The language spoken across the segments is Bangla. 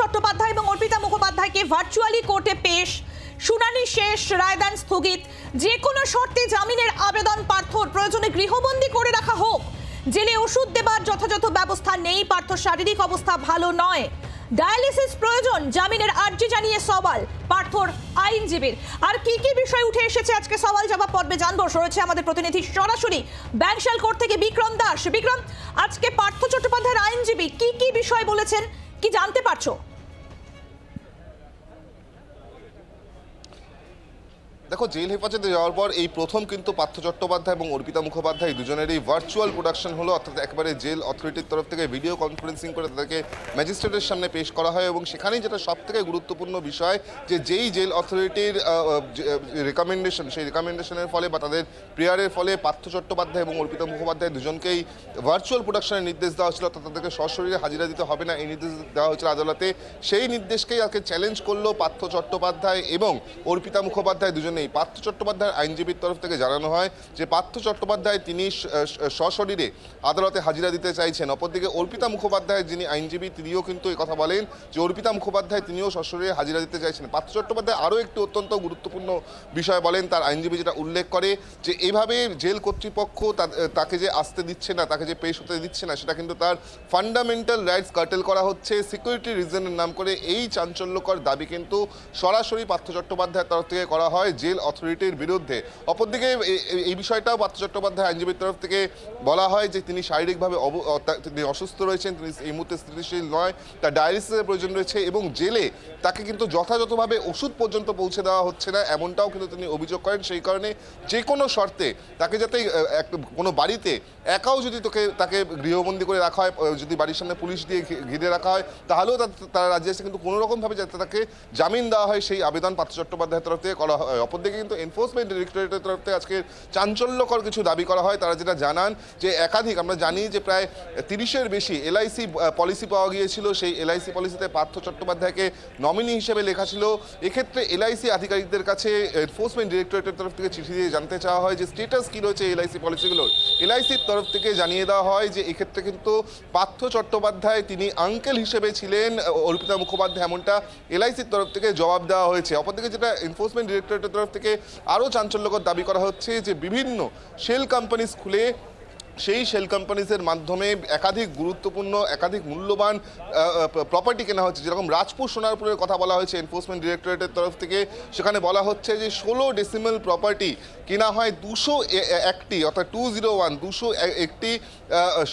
চট্টোপাধ্যায় এবং অর্পিতা মুখোপাধ্যায়কে ভার্চুয়ালি কোর্টে পেশ শুনানি শেষ রায়দান স্থগিত যে কোনো শর্তে জামিনের আবেদন পার্থর প্রয়োজনে গৃহবন্দী করে রাখা হোক জেলে ওষুধ দেবার যথাযথ ব্যবস্থা নেই পার্থ শারীরিক অবস্থা ভালো নয় ডায়ালিসিস প্রয়োজন জামিনের আর্জি জানিয়ে সওয়াল পার্থর আইনজীবীর আর কি কি বিষয় উঠে এসেছে আজকে সওয়াল জবাব পর্বে জানবো রয়েছে আমাদের প্রতিনিধি সরাসরি ব্যাংশাল কোর্ট থেকে বিক্রম দাস বিক্রম আজকে পার্থ চট্টোপাধ্যায়ের আইনজীবী কি কি বিষয় বলেছেন কি জানতে পারছো দেখো জেল হেফাজতে যাওয়ার পর এই প্রথম কিন্তু পার্থ চট্টোপাধ্যায় এবং অর্পিতা মুখোপাধ্যায় দুজনেরই ভার্চুয়াল প্রোডাকশন হলো অর্থাৎ একবারে জেল অথরিটির তরফ থেকে ভিডিও কনফারেন্সিং করে তাদেরকে ম্যাজিস্ট্রেটের সামনে পেশ করা হয় এবং সেখানেই যেটা সব থেকে গুরুত্বপূর্ণ বিষয় যে যেই জেল অথরিটির রেকমেন্ডেশন সেই রেকমেন্ডেশনের ফলে বা তাদের প্রেয়ারের ফলে পার্থ চট্টোপাধ্যায় এবং অর্পিতা মুখোপাধ্যায় দুজনকেই ভার্চুয়াল প্রোডাকশনের নির্দেশ দেওয়া হয়েছিল অর্থাৎ তাদেরকে সশরীরে হাজিরা দিতে হবে না এই নির্দেশ দেওয়া হয়েছিল আদালতে সেই নির্দেশকেই আজকে চ্যালেঞ্জ করলো পার্থ চট্টোপাধ্যায় এবং অর্পিতা মুখোপাধ্যায় দুজনে নেই পার্থ চট্টোপাধ্যায়ের আইনজীবীর তরফ থেকে জানানো হয় যে পার্থ চট্টোপাধ্যায় তিনি সশরীরে আদালতে হাজিরা দিতে চাইছেন অপরদিকে অর্পিতা মুখোপাধ্যায় যিনি আইনজীবী তিনিও কিন্তু কথা বলেন যে অর্পিতা মুখোপাধ্যায় তিনিও সশরীরে হাজিরা দিতে চাইছেন পার্থ চট্টোপাধ্যায় আরও একটি অত্যন্ত গুরুত্বপূর্ণ বিষয় বলেন তার আইনজীবী যেটা উল্লেখ করে যে এভাবে জেল কর্তৃপক্ষ তাকে যে আসতে দিচ্ছে না তাকে যে পেশ হতে দিচ্ছে না সেটা কিন্তু তার ফান্ডামেন্টাল রাইটস কার্টেল করা হচ্ছে সিকিউরিটি রিজনের নাম করে এই চাঞ্চল্যকর দাবি কিন্তু সরাসরি পার্থ চট্টোপাধ্যায়ের তরফ থেকে করা হয় যে রেল অথরিটির বিরুদ্ধে অপরদিকে এই বিষয়টাও পার্থ চট্টোপাধ্যায় আইনজীবীর তরফ থেকে বলা হয় যে তিনি শারীরিকভাবে তিনি অসুস্থ রয়েছেন তিনি এই মুহূর্তে স্থিতিশীল নয় তার ডায়ালিসিসের প্রয়োজন রয়েছে এবং জেলে তাকে কিন্তু যথাযথভাবে ওষুধ পর্যন্ত পৌঁছে দেওয়া হচ্ছে না এমনটাও কিন্তু তিনি অভিযোগ করেন সেই কারণে যে কোনো শর্তে তাকে যাতে কোনো বাড়িতে একাও যদি তোকে তাকে গৃহবন্দী করে রাখা হয় যদি বাড়ির সামনে পুলিশ দিয়ে ঘিরে রাখা হয় তাহলেও তারা রাজি আছে কিন্তু কোনোরকমভাবে যাতে তাকে জামিন দেওয়া হয় সেই আবেদন পার্থ চট্টোপাধ্যায়ের তরফ থেকে করা হয় অপরদিকে কিন্তু এনফোর্সমেন্ট ডিরেক্টরেটের তরফ থেকে আজকে চাঞ্চল্যকর কিছু দাবি করা হয় তারা যেটা জানান যে একাধিক আমরা জানি যে প্রায় তিরিশের বেশি এলআইসি পলিসি পাওয়া গিয়েছিল সেই এলআইসি পলিসিতে পার্থ চট্টোপাধ্যায়কে নমিনি হিসেবে লেখা ছিল এক্ষেত্রে এলআইসি আধিকারিকদের কাছে এনফোর্সমেন্ট ডিরেক্টরেটের তরফ থেকে চিঠি দিয়ে জানতে চাওয়া হয় যে স্টেটাস কী রয়েছে এলআইসি পলিসিগুলোর এলআইসির তরফ থেকে জানিয়ে দেওয়া হয় যে এক্ষেত্রে কিন্তু পার্থ চট্টোপাধ্যায় তিনি আঙ্কেল হিসেবে ছিলেন অর্পিতা মুখোপাধ্যায় এমনটা এলআইসির তরফ থেকে জবাব দেওয়া হয়েছে অপরদিকে যেটা এনফোর্সমেন্ট ডিরেক্টরেটের তরফ তরফ থেকে আরও চাঞ্চল্যকর দাবি করা হচ্ছে যে বিভিন্ন শেল কোম্পানিস খুলে সেই শেল কোম্পানিজের মাধ্যমে একাধিক গুরুত্বপূর্ণ একাধিক মূল্যবান প্রপার্টি কেনা হচ্ছে যেরকম রাজপুর সোনারপুরের কথা বলা হয়েছে এনফোর্সমেন্ট ডিরেক্টরেটের তরফ থেকে সেখানে বলা হচ্ছে যে ষোলো ডেসিমেল প্রপার্টি কেনা হয় দুশো একটি অর্থাৎ টু জিরো ওয়ান দুশো একটি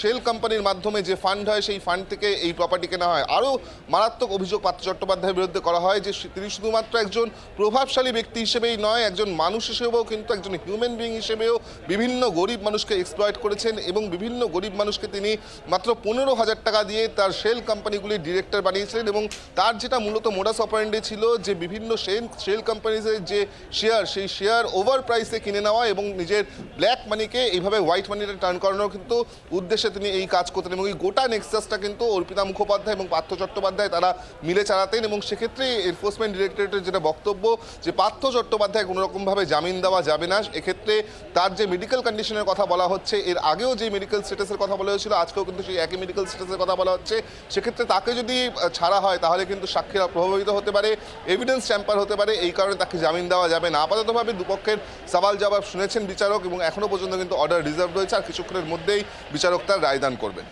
শেল কোম্পানির মাধ্যমে যে ফান্ড হয় সেই ফান্ড থেকে এই প্রপার্টি কেনা হয় আরও মারাত্মক অভিযোগ পাত্র চট্টোপাধ্যায়ের বিরুদ্ধে করা হয় যে তিনি শুধুমাত্র একজন প্রভাবশালী ব্যক্তি হিসেবেই নয় একজন মানুষ হিসেবেও কিন্তু একজন হিউম্যান বিং হিসেবেও বিভিন্ন গরিব মানুষকে এক্সপ্লয়েট করেছে দিয়েছেন এবং বিভিন্ন গরিব মানুষকে তিনি মাত্র পনেরো হাজার টাকা দিয়ে তার শেল কোম্পানিগুলির ডিরেক্টর বানিয়েছিলেন এবং তার যেটা মূলত মোডাস অপারেন্ডে ছিল যে বিভিন্ন শেল শেল কোম্পানিজের যে শেয়ার সেই শেয়ার ওভার প্রাইসে কিনে নেওয়া এবং নিজের ব্ল্যাক মানিকে এইভাবে হোয়াইট মানিতে টার্ন করানোর কিন্তু উদ্দেশ্যে তিনি এই কাজ করতেন এবং এই গোটা নেক্সাসটা কিন্তু অর্পিতা মুখোপাধ্যায় এবং পার্থ চট্টোপাধ্যায় তারা মিলে চালাতেন এবং সেক্ষেত্রে এনফোর্সমেন্ট ডিরেক্টরেটের যেটা বক্তব্য যে পার্থ চট্টোপাধ্যায় কোনোরকমভাবে জামিন দেওয়া যাবে না এক্ষেত্রে তার যে মেডিকেল কন্ডিশনের কথা বলা হচ্ছে এর আগে আগেও যে মেডিকেল স্ট্যাটাসের কথা বলা হয়েছিল আজকেও কিন্তু সেই একই মেডিকেল স্ট্যাটাসের কথা বলা হচ্ছে সেক্ষেত্রে তাকে যদি ছাড়া হয় তাহলে কিন্তু সাক্ষীরা প্রভাবিত হতে পারে এভিডেন্স ট্যাম্পার হতে পারে এই কারণে তাকে জামিন দেওয়া যাবে না আপাততভাবে দুপক্ষের সওয়াল জবাব শুনেছেন বিচারক এবং এখনও পর্যন্ত কিন্তু অর্ডার রিজার্ভ রয়েছে আর কিছুক্ষণের মধ্যেই বিচারক তার রায়দান করবেন